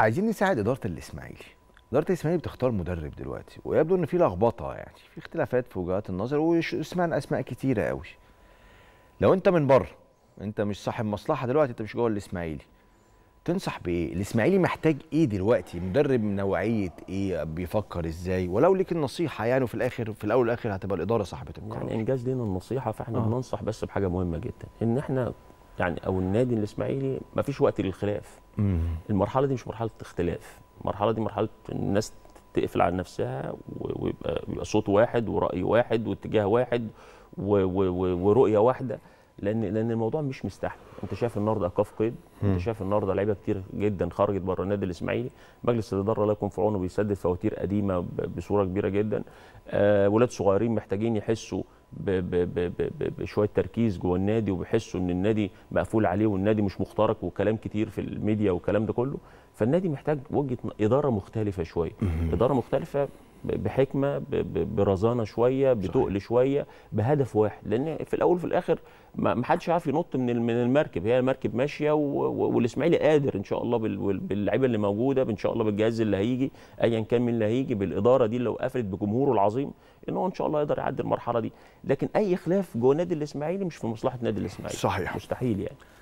عايزين نساعد اداره الاسماعيلي اداره الاسماعيلي بتختار مدرب دلوقتي ويبدو ان في لخبطه يعني في اختلافات في وجهات النظر وسمعنا اسماء كتيره قوي لو انت من بره انت مش صاحب مصلحه دلوقتي انت مش جوه الاسماعيلي تنصح بايه الاسماعيلي محتاج ايه دلوقتي مدرب من نوعيه ايه بيفكر ازاي ولو ليك النصيحه يعني وفي الاخر في الاول والاخر هتبقى الاداره صاحبه القرار يعني انجاز لينا النصيحه فاحنا آه. بننصح بس بحاجه مهمه جدا ان احنا يعني او النادي الاسماعيلي ما فيش وقت للخلاف مم. المرحله دي مش مرحله اختلاف المرحله دي مرحله الناس تقفل على نفسها ويبقى صوت واحد وراي واحد واتجاه واحد ورؤيه واحده لان لان الموضوع مش مستحمل انت شايف النهارده اقاف قيد انت شايف النهارده لعيبه كتير جدا خرجت بره النادي الاسماعيلي مجلس الاداره لا يكون في عونه بيسدد فواتير قديمه بصوره كبيره جدا آه، ولاد صغيرين محتاجين يحسوا بشويه تركيز جوه النادي وبيحسوا ان النادي مقفول عليه والنادي مش مخترق وكلام كتير في الميديا والكلام ده كله فالنادي محتاج وجهه اداره مختلفه شويه اداره مختلفه بحكمه برزانه شويه بتقل شويه بهدف واحد لان في الاول وفي الاخر ما حدش عارف ينط من من المركب هي المركب ماشيه والاسماعيلي قادر ان شاء الله باللعيبه اللي موجوده ان شاء الله بالجهاز اللي هيجي ايا كان مين اللي هيجي بالاداره دي اللي قفلت بجمهوره العظيم ان هو ان شاء الله يقدر يعدي المرحله دي لكن اي خلاف جوه نادي الاسماعيلي مش في مصلحه نادي الاسماعيلي صحيح مستحيل يعني